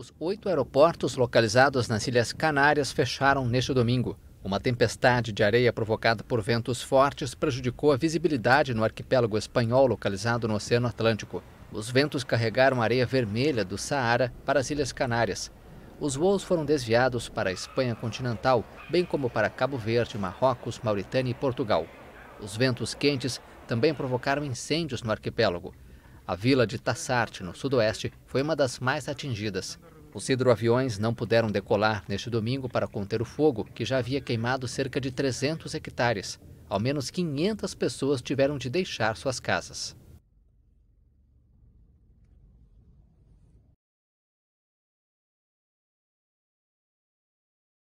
Os oito aeroportos localizados nas Ilhas Canárias fecharam neste domingo. Uma tempestade de areia provocada por ventos fortes prejudicou a visibilidade no arquipélago espanhol localizado no Oceano Atlântico. Os ventos carregaram areia vermelha do Saara para as Ilhas Canárias. Os voos foram desviados para a Espanha continental, bem como para Cabo Verde, Marrocos, Mauritânia e Portugal. Os ventos quentes também provocaram incêndios no arquipélago. A vila de Tassarte, no sudoeste, foi uma das mais atingidas. Os hidroaviões não puderam decolar neste domingo para conter o fogo, que já havia queimado cerca de 300 hectares. Ao menos 500 pessoas tiveram de deixar suas casas.